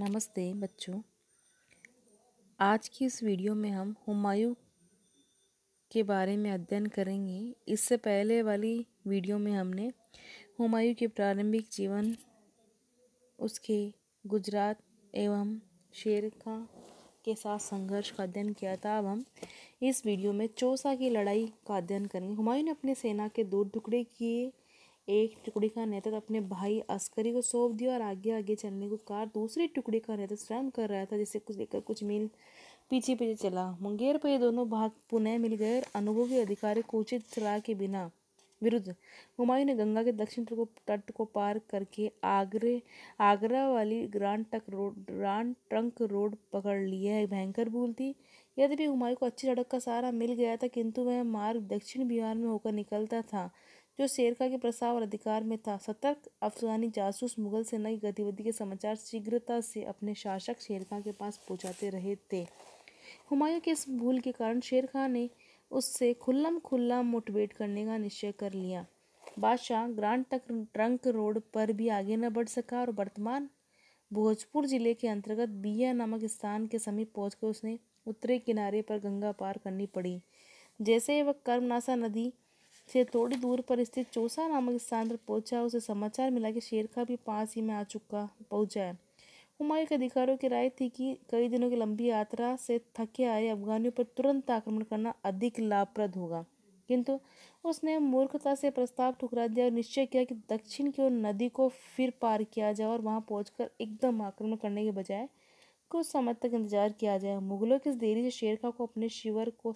नमस्ते बच्चों आज की इस वीडियो में हम हुमायूं के बारे में अध्ययन करेंगे इससे पहले वाली वीडियो में हमने हुमायूं के प्रारंभिक जीवन उसके गुजरात एवं शेर खां के साथ संघर्ष का अध्ययन किया था अब हम इस वीडियो में चौसा की लड़ाई का अध्ययन करेंगे हुमायूं ने अपने सेना के दो टुकड़े किए एक टुकड़ी का नेतृत्व अपने भाई अस्करी को सौंप दिया और आगे आगे चलने को कार दूसरी टुकड़ी का नेतृत्व स्वयं कर रहा था जिसे कुछ देखकर कुछ मील पीछे पीछे चला मुंगेर पर ये दोनों भाग पुनः मिल गए और अनुभवी अधिकारी कोचित उचित के बिना विरुद्ध हुमायूं ने गंगा के दक्षिण तट को तट को पार करके आगरे आगरा वाली ग्रांड टक रोड ग्रांड ट्रंक रोड पकड़ ली है भयंकर भूल थी यद्यपि हुमायूं को अच्छी सड़क का सहारा मिल गया था किंतु वह मार्ग दक्षिण बिहार में होकर निकलता था जो शेरखा के प्रस्ताव और अधिकार में था सतर्क अफगानी जासूस मुगल सेना की गतिविधि के समाचार शीघ्रता से अपने शासक शेरखा के पास पहुँचाते रहे थे हुमायूं के इस भूल के कारण शेर खां ने उससे खुल्लम खुल्ला मुठभेड़ करने का निश्चय कर लिया बादशाह ग्रांड तक ट्रंक रोड पर भी आगे न बढ़ सका और वर्तमान भोजपुर जिले के अंतर्गत बिया नामक स्थान के समीप पहुंचकर उसने उत्तरी किनारे पर गंगा पार करनी पड़ी जैसे वह कर्मनासा नदी शेर थोड़ी दूर पर स्थित चौसा नामक स्थान पर पहुंचा उसे समाचार मिला कि शेर का भी पास ही में आ चुका पहुंचा है हुमायूं के अधिकारियों की राय थी कि कई दिनों की लंबी यात्रा से थके आए अफगानियों पर तुरंत आक्रमण करना अधिक लाभप्रद होगा किंतु उसने मूर्खता से प्रस्ताव ठुकरा दिया और निश्चय किया कि दक्षिण की ओर नदी को फिर पार किया जाए और वहां पहुंचकर एकदम आक्रमण करने के बजाय कुछ समय तक इंतजार किया जाए मुगलों की इस देरी से शेरखा को अपने शिविर को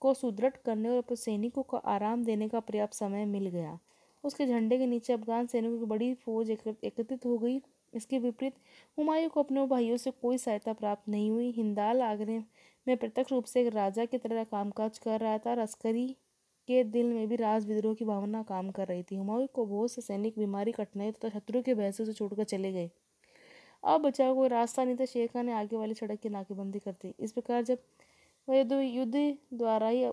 को सुदृढ़ करने और अपने सैनिकों को आराम देने का पर्याप्त समय मिल गया उसके झंडे के नीचे अफगान सैनिकों की बड़ी फौज एकत्रित हो गई इसके विपरीत हुमायूं को अपने भाइयों से कोई सहायता प्राप्त नहीं हुई हिंदाल आगरे में प्रत्यक्ष रूप से एक राजा की तरह कामकाज कर रहा था और अस्करी के दिल में भी राज विद्रोह की भावना काम कर रही थी हुमायूं को बहुत से सैनिक बीमारी कठिनाई तथा शत्रु के बहसों से छोड़कर चले गए अब बचाव कोई रास्ता नहीं था शेर खान ने आगे वाली सड़क की नाकेबंदी कर दी इस प्रकार जब यदि युद्ध द्वारा ही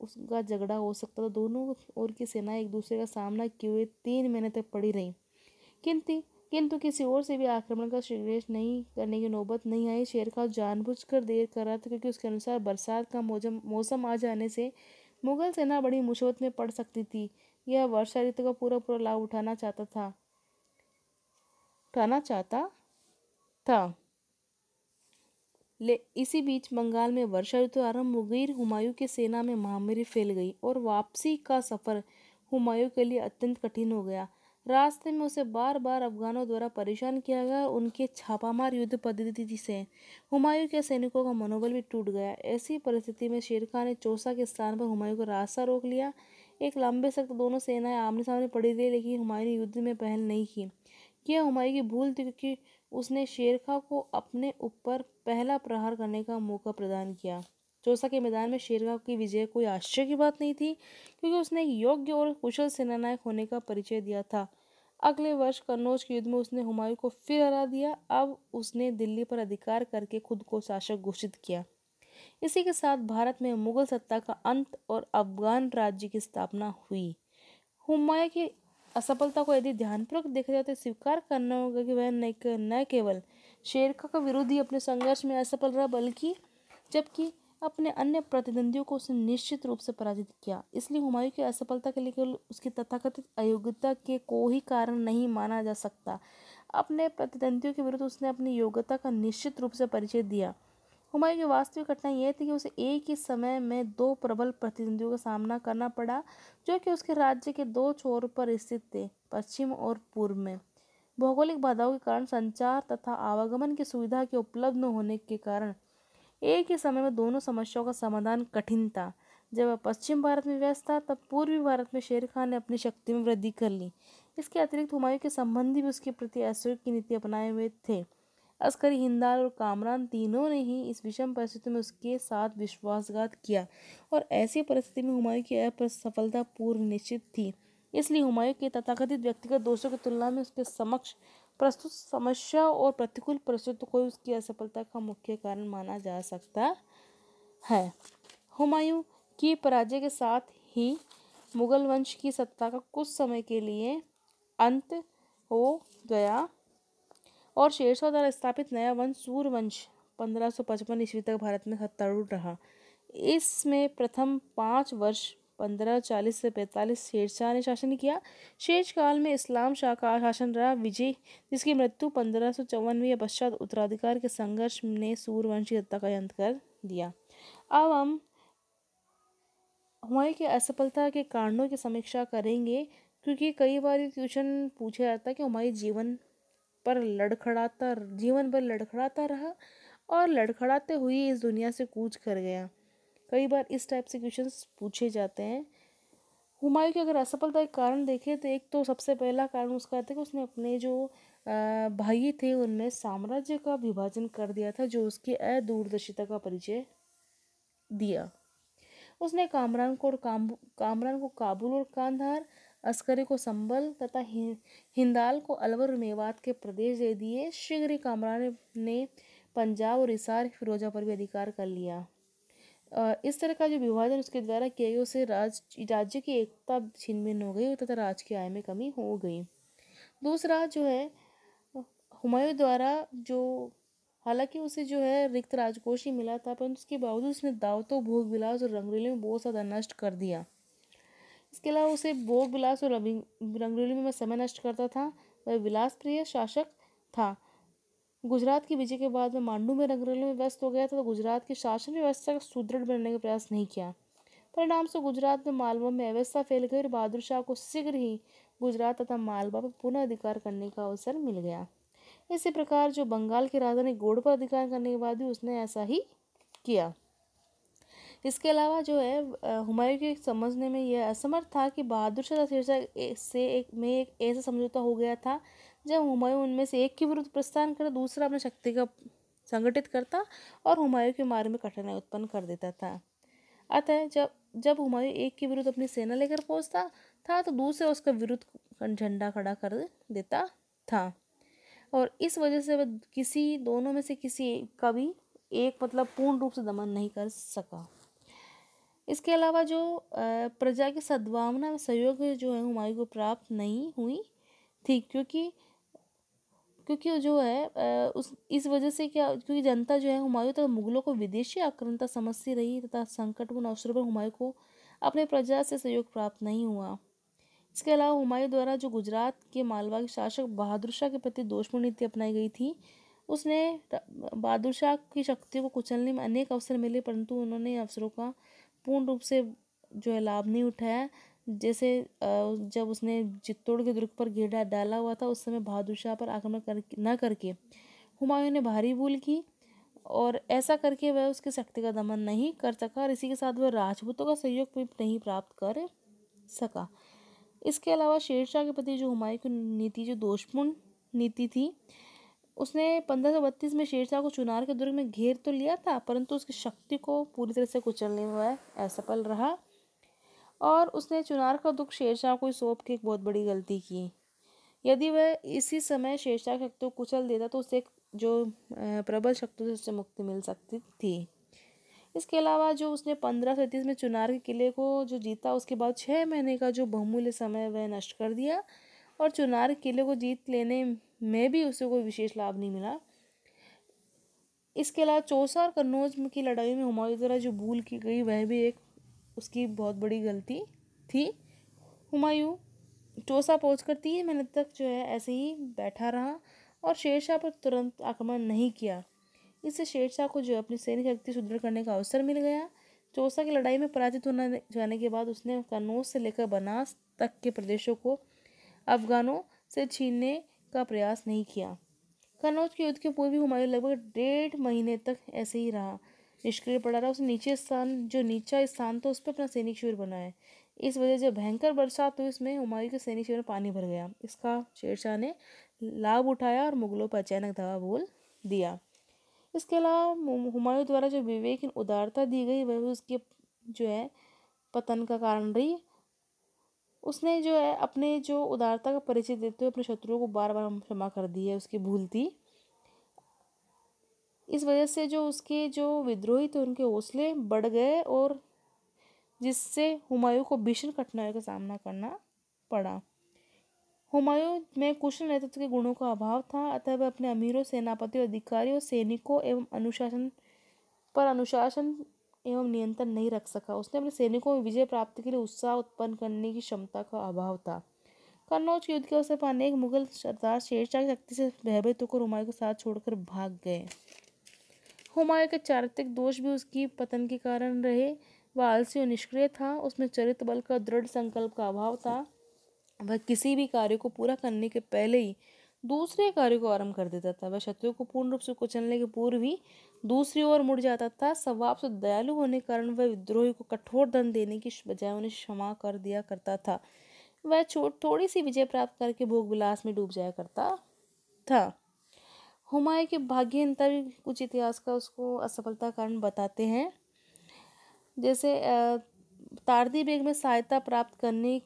उसका झगड़ा हो सकता था दोनों ओर की सेना एक दूसरे का सामना किए हुए तीन महीने तक पड़ी रही किंतु किंतु किसी ओर से भी आक्रमण का शिविरेश नहीं करने की नौबत नहीं आई शेर जानबूझ कर देर कर रहा था क्योंकि उसके अनुसार बरसात का मौसम आ जाने से मुगल सेना बड़ी मुसीबत में पड़ सकती थी यह वर्षा ऋतु का पूरा पूरा लाभ उठाना चाहता था उठाना चाहता था ले इसी बीच बंगाल में वर्षा ऋतु आरंभ हो गई हुमायूं की सेना में महामारी फैल गई और वापसी का सफ़र हुमायूं के लिए अत्यंत कठिन हो गया रास्ते में उसे बार बार अफगानों द्वारा परेशान किया गया उनके छापामार युद्ध पद्धति से हुमायूं के सैनिकों का मनोबल भी टूट गया ऐसी परिस्थिति में शेर खान ने चौसा के स्थान पर हुमायूं का रास्ता रोक लिया एक लंबे सख्त दोनों सेनाएं आमने सामने पड़ी रही लेकिन हुमायूं ने युद्ध में पहल नहीं की यह हुमायूं की भूल थी क्योंकि उसने शेरखा को अपने ऊपर पहला प्रहार करने का मौका प्रदान किया चौसा के मैदान में शेरखा की विजय कोई आश्चर्य की बात नहीं थी क्योंकि उसने योग्य और कुशल सेनानायक होने का परिचय दिया था अगले वर्ष कन्नौज के युद्ध में उसने हुमायूं को फिर हरा दिया अब उसने दिल्ली पर अधिकार करके खुद को शासक घोषित किया इसी के साथ भारत में मुगल सत्ता का अंत और अफगान राज्य की स्थापना हुई हुमायूं के असफलता को यदि ध्यानपूर्वक देखा जाए तो स्वीकार करना होगा कि वह न केवल शेरका का विरोधी अपने संघर्ष में असफल रहा बल्कि जबकि अपने अन्य प्रतिद्वंदियों को उसने निश्चित रूप से पराजित किया इसलिए हुमायूं की असफलता के लिए केवल उसकी तथाकथित अयोग्यता के को ही कारण नहीं माना जा सकता अपने प्रतिद्वंदियों के विरुद्ध उसने अपनी योग्यता का निश्चित रूप से परिचय दिया हुमायूं की वास्तविक घटना यह थी कि उसे एक ही समय में दो प्रबल प्रतिद्वंदियों का सामना करना पड़ा जो कि उसके राज्य के दो छोर पर स्थित थे पश्चिम और पूर्व में भौगोलिक बाधाओं के कारण संचार तथा आवागमन की सुविधा के उपलब्ध न होने के कारण एक ही समय में दोनों समस्याओं का समाधान कठिन था जब वह पश्चिम भारत में व्यस्त था तब पूर्वी भारत में शेर खान ने अपनी शक्ति में वृद्धि कर ली इसके अतिरिक्त हुमायूं के संबंधी भी उसके प्रति असुर की नीति अपनाए हुए थे अस्करी हिंदाल और कामरान तीनों ने ही इस विषम परिस्थिति में उसके साथ विश्वासघात किया और ऐसी परिस्थिति में हुमायूं की असफलता पूर्व निश्चित थी इसलिए हुमायूं के तथाकथित व्यक्तिगत दोषों की तुलना में उसके समक्ष प्रस्तुत समस्या और प्रतिकूल परिस्थिति को उसकी असफलता का मुख्य कारण माना जा सकता है हुमायूं की पराजय के साथ ही मुगल वंश की सत्ता का कुछ समय के लिए अंत हो गया और शेरशाह द्वारा स्थापित नया वंश सूर्यवंश पंद्रह सौ पचपन ईस्वी तक भारत में सत्तारूढ़ रहा इसमें प्रथम पाँच वर्ष पंद्रह चालीस से पैंतालीस शेरशाह ने शासन किया शेष काल में इस्लाम शाह का शासन रहा विजय जिसकी मृत्यु पंद्रह सौ चौवनवी या पश्चात उत्तराधिकार के संघर्ष ने सूर्यवंश की सत्ता का अंत कर दिया अब हम हुए के असफलता के कारणों की समीक्षा करेंगे क्योंकि कई बार क्वेश्चन पूछा जाता है कि हमारे जीवन पर लड़खड़ाता जीवन भर लड़खड़ाता रहा और लड़खड़ाते हुए इस दुनिया से कूच कर गया कई बार इस टाइप से क्वेश्चन पूछे जाते हैं हुमायूं की अगर असफलता के कारण देखें तो एक तो सबसे पहला कारण उसका था कि उसने अपने जो भाई थे उनमें साम्राज्य का विभाजन कर दिया था जो उसकी अदूरदर्शिता का परिचय दिया उसने कामरान को और काम कामरान को काबुल और कांधार अस्करी को संबल तथा हिंदाल को अलवर और मेवात के प्रदेश दे दिए शीघ्र ही कामरान ने पंजाब और इसार फिरोजा पर भी अधिकार कर लिया इस तरह का जो विभाजन उसके द्वारा किया गया उससे राज राज्य की एकता छिन्न भिन्न हो गई तथा राज्य की आय में कमी हो गई दूसरा जो है हुमायूं द्वारा जो हालांकि उसे जो है रिक्त राजकोष ही मिला था पर उसके बावजूद उसने दावतों भोग विलास और रंगरेली में बहुत ज़्यादा नष्ट कर दिया इसके अलावा उसे भोग विलास और रंगरेली में समय नष्ट करता था वह विलास प्रिय शासक था गुजरात की विजय के बाद वह मांडू में रंगरेली में व्यस्त हो गया था तो गुजरात की शासन व्यवस्था को सुदृढ़ बनने का प्रयास नहीं किया परिणाम से गुजरात में मालवा में अव्यवस्था फैल गई और बहादुर शाह को शीघ्र ही गुजरात तथा मालवा पर पुनः अधिकार करने का अवसर मिल गया इसी प्रकार जो बंगाल की राजधानी गोड़ पर अधिकार करने के बाद भी उसने ऐसा ही किया इसके अलावा जो है हुमायूं के समझने में यह असमर्थ था कि बहादुर शाह शीर्षक से एक में एक ऐसा समझौता हो गया था जब हुमायूं उनमें से एक के विरुद्ध प्रस्थान कर दूसरा अपनी शक्ति का संगठित करता और हुमायूं के मार्ग में कठिनाई उत्पन्न कर देता था अतः जब जब हुमायूं एक के विरुद्ध अपनी सेना लेकर पहुंचता था तो दूसरा उसका विरुद्ध झंडा खड़ा कर देता था और इस वजह से वह किसी दोनों में से किसी का भी एक मतलब पूर्ण रूप से दमन नहीं कर सका इसके अलावा जो प्रजा की सद्भावना में सहयोग जो है हुमायूं को प्राप्त नहीं हुई थी क्योंकि क्योंकि जो है उस इस वजह से क्या क्योंकि जनता जो है हुमायूं तथा मुगलों को विदेशी आक्रमणता समझती रही तथा संकटपूर्ण अवसरों पर हुमायूं को अपने प्रजा से सहयोग प्राप्त नहीं हुआ इसके अलावा हुमायूं द्वारा जो गुजरात के मालवा के शासक बहादुर शाह के प्रति दोषपूर्ण नीति अपनाई गई थी उसने बहादुर शाह की शक्ति को कुचलने में अनेक अवसर मिले परंतु उन्होंने अवसरों का पूर्ण रूप से जो है लाभ नहीं उठाया जैसे जब उसने चित्तौड़ के दुर्ग पर घेरा डाला हुआ था उस समय बहादुर शाह पर आक्रमण कर न करके हुमायूं ने भारी भूल की और ऐसा करके वह उसकी शक्ति का दमन नहीं कर सका और इसी के साथ वह राजपूतों का सहयोग भी नहीं प्राप्त कर सका इसके अलावा शेरशाह के प्रति जो हुमायूं की नीति जो दोषपूर्ण नीति थी उसने पंद्रह में शेरशाह को चुनार के दुर्ग में घेर तो लिया था परंतु उसकी शक्ति को पूरी तरह से कुचलने हुआ असफल रहा और उसने चुनार का दुख शेरशाह को सौंप के एक बहुत बड़ी गलती की यदि वह इसी समय शेरशाह शक्ति को कुचल देता तो उसे जो प्रबल शक्ति से उससे मुक्ति मिल सकती थी इसके अलावा जो उसने पंद्रह सौ में चुनार के किले को जो जीता उसके बाद छः महीने का जो बहुमूल्य समय वह नष्ट कर दिया और चुनार किले को जीत लेने में भी उसे कोई विशेष लाभ नहीं मिला इसके अलावा चौसा और कन्नौज की लड़ाई में हुमायूं द्वारा जो भूल की गई वह भी एक उसकी बहुत बड़ी गलती थी हुमायूं चौसा पहुँच कर तीन महीने तक जो है ऐसे ही बैठा रहा और शेरशाह पर तुरंत आक्रमण नहीं किया इससे शेरशाह को जो है अपनी सैनिक शक्ति सुदृढ़ करने का अवसर मिल गया चौसा की लड़ाई में पराजित होने जाने के बाद उसने कन्नौज से लेकर बनास तक के प्रदेशों को अफगानों से छीनने का प्रयास नहीं किया कन्नौज के युद्ध के पूर्वी हुमायूं लगभग डेढ़ महीने तक ऐसे ही रहा निष्क्रिय पड़ा रहा उसने नीचे स्थान जो नीचा स्थान था उस पर अपना सैनिक शिविर बनाया इस वजह जब भयंकर बरसात हुई इसमें हुमायूं के सैनिक शिविर में पानी भर गया इसका शेरशाह ने लाभ उठाया और मुगलों पर अचानक धावा बोल दिया इसके अलावा हुमायूं द्वारा जो विवेक उदारता दी गई वह उसके जो है पतन का कारण रही उसने जो है अपने जो उदारता का परिचय देते हुए अपने शत्रुओं को बार बार क्षमा कर दी है उसकी भूल थी इस वजह से जो उसके जो विद्रोही थे उनके हौसले बढ़ गए और जिससे हुमायूं को भीषण कठिनाइयों का सामना करना पड़ा हुमायूं में कुशल नेतृत्व के गुणों का अभाव था अतः वह अपने अमीरों सेनापतियों अधिकारियों सैनिकों एवं अनुशासन पर अनुशासन एवं नियंत्रण नहीं रख सका उसने अपने सैनिकों में विजय प्राप्ति के लिए उत्साह उत्पन्न करने की क्षमता का अभाव था कन्नौज के युद्ध के अवसर पर अनेक मुगल सरदार शेरशाह की शक्ति से भयभीत होकर हुमायूं को साथ छोड़कर भाग गए हुमायूं के चारित्रिक दोष भी उसकी पतन के कारण रहे वह आलसी और निष्क्रिय था उसमें चरित्र बल का दृढ़ संकल्प का अभाव था वह किसी भी कार्य को पूरा करने के पहले ही दूसरे कार्य को आरंभ कर देता था वह शत्रु को पूर्ण रूप से कुचलने के पूर्व ही दूसरी ओर मुड़ जाता था स्वभाव से दयालु होने के कारण वह विद्रोही को कठोर दंड देने की बजाय उन्हें क्षमा कर दिया करता था वह छोट थोड़ी सी विजय प्राप्त करके भोग विलास में डूब जाया करता था हुमायूं के भाग्यहीनता भी कुछ इतिहास का उसको असफलता कारण बताते हैं जैसे तारदी बेग में सहायता प्राप्त करने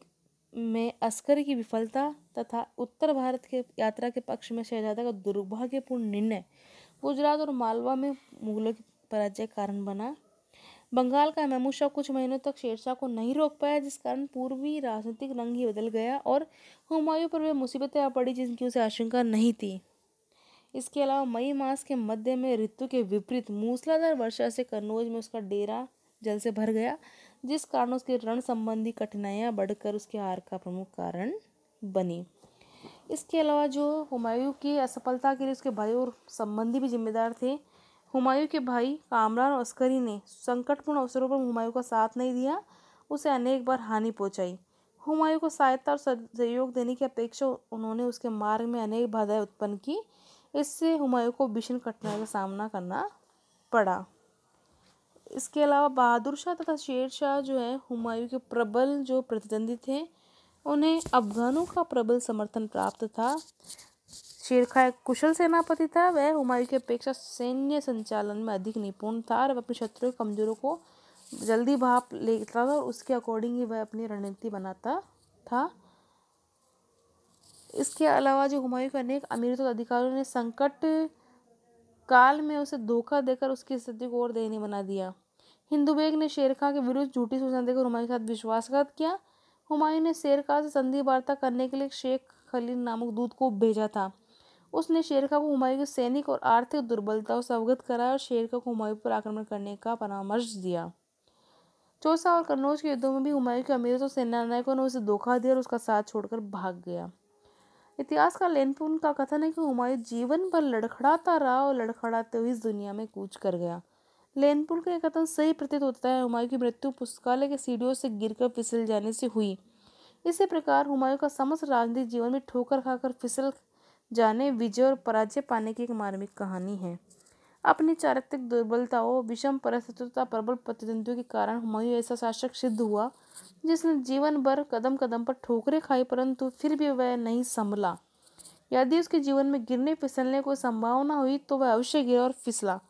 में अस्कर की विफलता तथा उत्तर भारत के यात्रा के पक्ष में शहजादा का दुर्भाग्यपूर्ण निर्णय गुजरात और मालवा में मुगलों की पराजय कारण बना बंगाल का महमूद कुछ महीनों तक शेरशाह को नहीं रोक पाया जिस कारण पूर्वी राजनीतिक रंग ही बदल गया और हुमायूं पर वे मुसीबतें आ पड़ी जिनकी उसे आशंका नहीं थी इसके अलावा मई मास के मध्य में ऋतु के विपरीत मूसलाधार वर्षा से कन्नौज में उसका डेरा जल से भर गया जिस कारण उसकी रण संबंधी कठिनाइयां बढ़कर उसके हार का प्रमुख कारण बनी इसके अलावा जो हुमायूं की असफलता के लिए उसके भाई और संबंधी भी जिम्मेदार थे हुमायूं के भाई कामरान और अस्करी ने संकटपूर्ण अवसरों पर हुमायूं का साथ नहीं दिया उसे अनेक बार हानि पहुंचाई हुमायूं को सहायता और सहयोग देने की अपेक्षा उन्होंने उसके मार्ग में अनेक बाधाएं उत्पन्न की इससे हुमायूं को भीषण कठिनाई का सामना करना पड़ा इसके अलावा बहादुर शाह तथा शेर शाह जो है हुमायूं के प्रबल जो प्रतिद्वंदी थे उन्हें अफगानों का प्रबल समर्थन प्राप्त था शेरखा एक कुशल सेनापति था वह हुमायूं की अपेक्षा सैन्य संचालन में अधिक निपुण था और अपने शत्रु कमजोरों को जल्दी भाप लेता था और उसके अकॉर्डिंग ही वह अपनी रणनीति बनाता था इसके अलावा जो हुमायूं के अनेक अमीर तो अधिकारियों ने संकट काल में उसे धोखा देकर उसकी स्थिति को और दयनीय बना दिया हिंदू बेग ने शेरखा के विरुद्ध झूठी सूचना देकर हुमायूं के साथ विश्वासघात किया हुमायूं ने शेरखा से संधि वार्ता करने के लिए शेख खलील नामक दूत को भेजा था उसने शेरखा को हुमायूं के सैनिक और आर्थिक दुर्बलताओं से अवगत कराया और शेरखा को हुमायूं पर आक्रमण करने का परामर्श दिया चौसा और कन्नौज के युद्धों में भी हुमायूं के अमीरों और सेनानायकों ने उसे धोखा दिया और उसका साथ छोड़कर भाग गया इतिहास का लेनपुन का कथन है कि हुमायूं जीवन भर लड़खड़ाता रहा और लड़खड़ाते हुए इस दुनिया में कूच कर गया लेनपुल का यह कथन सही प्रतीत होता है हुमायूं की मृत्यु पुस्तकालय के सीढ़ियों से गिरकर फिसल जाने से हुई इसी प्रकार हुमायूं का समस्त राजनीतिक जीवन में ठोकर खाकर फिसल जाने विजय और पराजय पाने की एक मार्मिक कहानी है अपनी चारित्रिक दुर्बलताओं विषम परिस्थितियों प्रबल प्रतिद्वंदियों के कारण हुमायूं ऐसा शासक सिद्ध हुआ जिसने जीवन भर कदम कदम पर ठोकरें खाई परंतु फिर भी वह नहीं संभला यदि उसके जीवन में गिरने फिसलने को संभावना हुई तो वह अवश्य गिरा और फिसला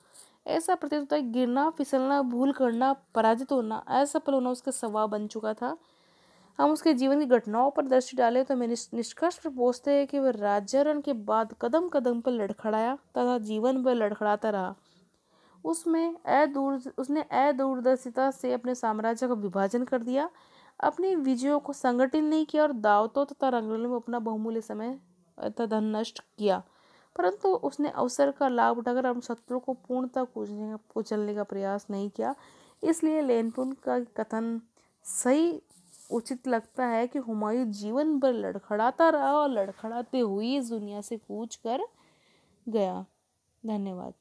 ऐसा प्रतीत होता है गिरना फिसलना भूल करना पराजित होना पल होना उसका स्वभाव बन चुका था हम उसके जीवन की घटनाओं पर दृष्टि डालें तो हमें निष्कर्ष पर पहुँचते हैं कि वह राजरण के बाद कदम कदम पर लड़खड़ाया तथा जीवन पर लड़खड़ाता रहा उसमें अदूर उसने अदूरदर्शिता से अपने साम्राज्य का विभाजन कर दिया अपनी विजयों को संगठित नहीं किया और दावतों तथा रंगरलों में अपना बहुमूल्य समय तथा धन नष्ट किया परंतु उसने अवसर का लाभ उठाकर अपने शत्रु को पूर्णतः कुचलने कुचलने का प्रयास नहीं किया इसलिए लेनपुन का कथन सही उचित लगता है कि हुमायूं जीवन भर लड़खड़ाता रहा और लड़खड़ाते हुए इस दुनिया से कूच कर गया धन्यवाद